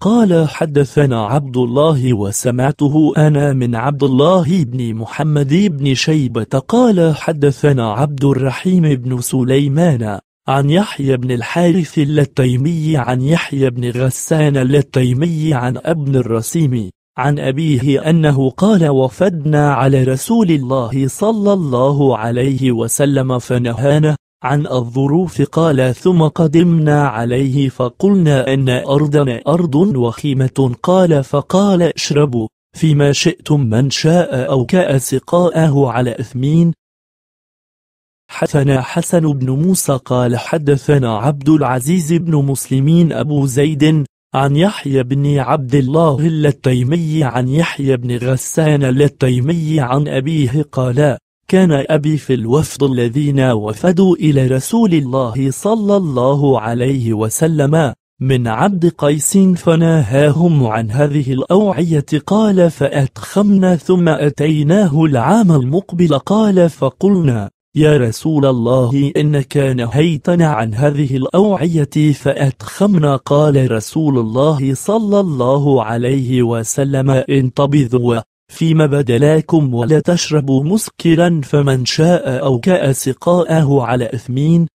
قال حدثنا عبد الله وسمعته أنا من عبد الله بن محمد بن شيبة قال حدثنا عبد الرحيم بن سليمان عن يحيى بن الحارث اللتيمي عن يحيى بن غسان اللتيمي عن ابن الرسيم عن أبيه أنه قال وفدنا على رسول الله صلى الله عليه وسلم فنهانا عن الظروف قال ثم قدمنا عليه فقلنا أن أرضنا أرض وخيمة قال فقال اشربوا فيما شئتم من شاء أوكأ سقاءه على أثمين حدثنا حسن بن موسى قال حدثنا عبد العزيز بن مسلمين أبو زيد عن يحيى بن عبد الله التيمي عن يحيى بن غسان التيمي عن أبيه قال كان أبي في الوفد الذين وفدوا إلى رسول الله صلى الله عليه وسلم من عبد قيس فناهاهم عن هذه الأوعية قال فأتخمنا ثم أتيناه العام المقبل قال فقلنا يا رسول الله إنك نهيتنا عن هذه الأوعية فأتخمنا قال رسول الله صلى الله عليه وسلم انتبذوا فيما بدلاكم ولا تشربوا مسكرا فمن شاء أو كأسقاءه على أثمين